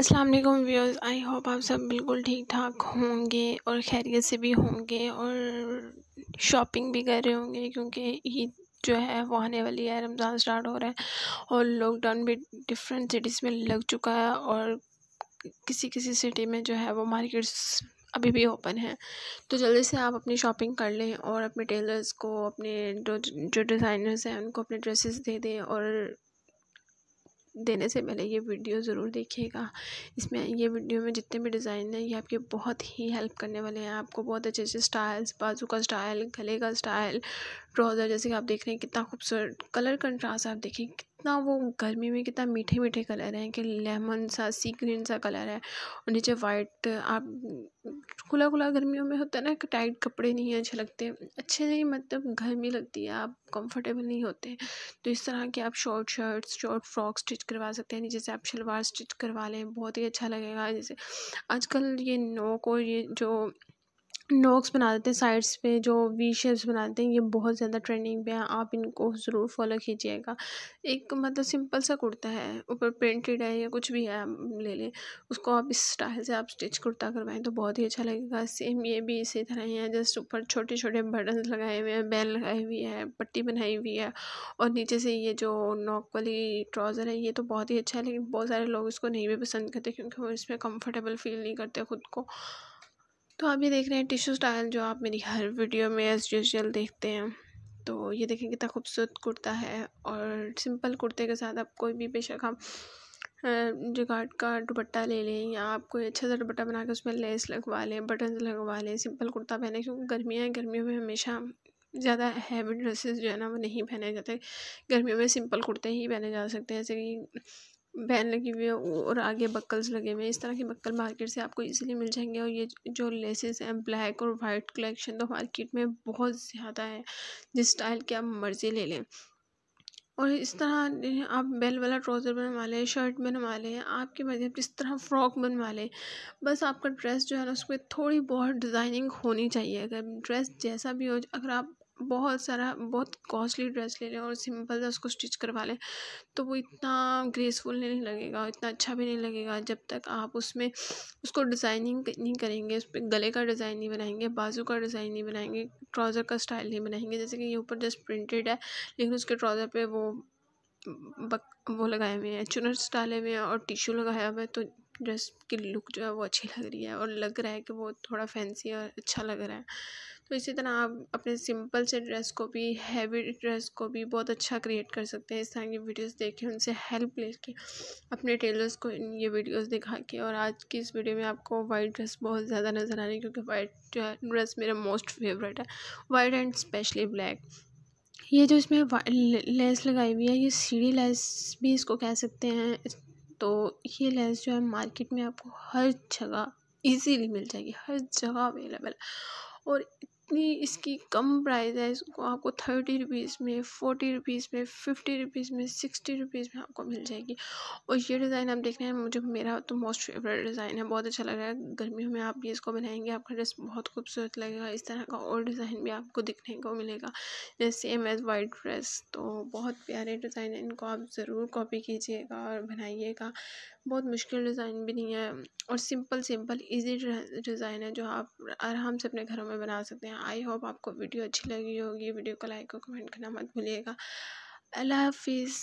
अस्सलाम वालेकुम viewers I hope आप सब बिल्कुल ठीक ठाक होंगे और खैरियत से भी होंगे और शॉपिंग भी कर रहे होंगे क्योंकि ईद जो है वो आने वाली है रमज़ान स्टार्ट हो रहा है और लॉकडाउन भी डिफरेंट सिटीज़ में लग चुका है और किसी किसी सिटी में जो है वो मार्केट्स अभी भी ओपन है तो जल्दी से आप अपनी शॉपिंग कर लें और अपने टेलर्स को अपने जो जो डिज़ाइनर्स हैं उनको अपने ड्रेसेस दे दें और देने से पहले ये वीडियो ज़रूर देखिएगा इसमें ये वीडियो में जितने भी डिज़ाइन हैं ये आपके बहुत ही हेल्प करने वाले हैं आपको बहुत अच्छे अच्छे स्टाइल्स बाजू का स्टाइल गले का स्टाइल ट्राउज़र जैसे कि आप देख रहे हैं कितना खूबसूरत कलर कंट्रास्ट आप देखें कितना वो गर्मी में कितना मीठे मीठे कलर हैं कि लेमन सा सी ग्रीन सा कलर है और नीचे वाइट आप खुला खुला गर्मियों में होता है ना टाइट कपड़े नहीं अच्छे लगते अच्छे नहीं मतलब गर्मी लगती है आप कंफर्टेबल नहीं होते तो इस तरह के आप short shirts short frock stitch करवा सकते हैं जैसे आप शलवार स्टिच करवा लें बहुत ही अच्छा लगेगा जैसे आजकल ये नोक और ये जो नोक्स बना देते हैं साइड्स पे जो वी शेप्स बना देते हैं ये बहुत ज़्यादा ट्रेंडिंग पे है आप इनको ज़रूर फॉलो कीजिएगा एक मतलब सिंपल सा कुर्ता है ऊपर प्रिंटेड है या कुछ भी है ले लें उसको आप इस स्टाइल से आप स्टिच कुर्ता करवाएं तो बहुत ही अच्छा लगेगा सेम ये भी इसी तरह ही है जस्ट ऊपर छोटे छोटे बटन लगाए हुए हैं बैल लगाई हुई है पट्टी बनाई हुई है और नीचे से ये जो नॉक वाली ट्राउज़र है ये तो बहुत ही अच्छा है लेकिन बहुत सारे लोग इसको नहीं भी पसंद करते क्योंकि वो इसमें कम्फर्टेबल फील नहीं करते ख़ुद को तो आप ये देख रहे हैं टिशू स्टाइल जो आप मेरी हर वीडियो में एज यूजल देखते हैं तो ये देखें कितना खूबसूरत कुर्ता है और सिंपल कुर्ते के साथ आप कोई भी बेशक हम जगाट का दुपट्टा ले लें या आप कोई अच्छा सा दुपट्टा बना के उसमें लेस लगवा लें बटन लगवा लें सिंपल कुर्ता पहने क्योंकि गर्मियाँ हैं गर्मियों में हमेशा ज़्यादा हैवी ड्रेसेस जो है ना वो नहीं पहने जाते गर्मियों में सिंपल कुर्ते ही पहने जा सकते हैं जैसे कि बैन लगी हुई है और आगे बक्ल्स लगे हुए हैं इस तरह के बक्कल मार्केट से आपको इजीली मिल जाएंगे और ये जो लेसेस हैं ब्लैक और वाइट कलेक्शन तो मार्केट में बहुत ज़्यादा है जिस स्टाइल की आप मर्ज़ी ले लें और इस तरह आप बेल वाला ट्राउज़र बनवा लें शर्ट बनवा लें आपकी मर्जी आप इस तरह फ़्रॉक बनवा लें बस आपका ड्रेस जो है ना उसमें थोड़ी बहुत डिज़ाइनिंग होनी चाहिए अगर ड्रेस जैसा भी हो अगर आप बहुत सारा बहुत कॉस्टली ड्रेस ले लें और सिंपल सा उसको स्टिच करवा लें तो वो इतना ग्रेसफुल नहीं लगेगा इतना अच्छा भी नहीं लगेगा जब तक आप उसमें उसको डिज़ाइनिंग नहीं करेंगे उस पर गले का डिज़ाइन नहीं बनाएंगे बाजू का डिज़ाइन नहीं बनाएंगे ट्राउज़र का स्टाइल नहीं बनाएंगे जैसे कि ये ऊपर जस्ट प्रिंटेड है लेकिन उसके ट्राउज़र पर वो बक वो लगाए हुए हैं चुनर्स डाले हुए हैं और टिशू लगाया हुआ है तो ड्रेस की लुक जो है वो अच्छी लग रही है और लग रहा है कि वो थोड़ा फैंसी और अच्छा लग रहा है तो इसी तरह आप अपने सिंपल से ड्रेस को भी हैवी ड्रेस को भी बहुत अच्छा क्रिएट कर सकते हैं इस तरह की वीडियोस देखें उनसे हेल्प लेके अपने टेलर्स को ये वीडियोस दिखा के और आज की इस वीडियो में आपको वाइट ड्रेस बहुत ज़्यादा नज़र आ रही है क्योंकि वाइट ड्रेस मेरा मोस्ट फेवरेट है वाइट एंड स्पेशली ब्लैक ये जो इसमें लेस लगाई हुई है ये सीढ़ी लेस भी इसको कह सकते हैं तो ये लेस जो है मार्केट में आपको हर जगह इजीली मिल जाएगी हर जगह अवेलेबल और इतनी इसकी कम प्राइस है इसको आपको थर्टी रुपीज़ में फोर्टी रुपीज़ में फिफ्टी रुपीज़ में सिक्सटी रुपीज़ में आपको मिल जाएगी और ये डिज़ाइन आप देख रहे हैं मुझे मेरा तो मोस्ट फेवरेट डिज़ाइन है बहुत अच्छा लग रहा है गर्मियों में आप ये इसको बनाएंगे आपका ड्रेस बहुत खूबसूरत लगेगा इस तरह का और डिज़ाइन भी आपको दिखने को मिलेगा जैसे सेम एज़ वाइट ड्रेस तो बहुत प्यारे डिज़ाइन है इनको आप ज़रूर कॉपी कीजिएगा और बनाइएगा बहुत मुश्किल डिज़ाइन भी नहीं है और सिंपल सिंपल इजी डिज़ाइन है जो आप आराम से अपने घरों में बना सकते हैं आई होप आपको वीडियो अच्छी लगी होगी वीडियो को लाइक और कमेंट करना मत भूलिएगा अल्लाह हाफिज़